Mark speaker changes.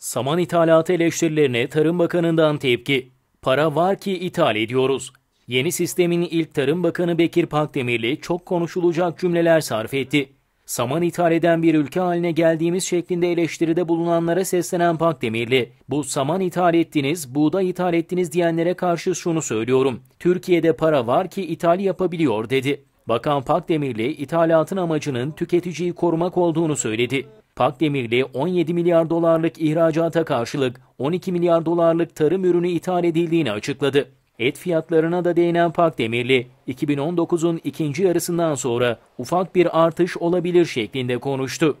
Speaker 1: Saman ithalatı eleştirilerine Tarım Bakanı'ndan tepki. Para var ki ithal ediyoruz. Yeni sistemin ilk Tarım Bakanı Bekir Pakdemirli çok konuşulacak cümleler sarf etti. Saman ithal eden bir ülke haline geldiğimiz şeklinde eleştiride bulunanlara seslenen Pakdemirli, bu saman ithal ettiniz, buğday ithal ettiniz diyenlere karşı şunu söylüyorum. Türkiye'de para var ki ithal yapabiliyor dedi. Bakan Pakdemirli, ithalatın amacının tüketiciyi korumak olduğunu söyledi. Pak Demirli 17 milyar dolarlık ihracata karşılık 12 milyar dolarlık tarım ürünü ithal edildiğini açıkladı. Et fiyatlarına da değinen Pak Demirli, 2019'un ikinci yarısından sonra ufak bir artış olabilir şeklinde konuştu.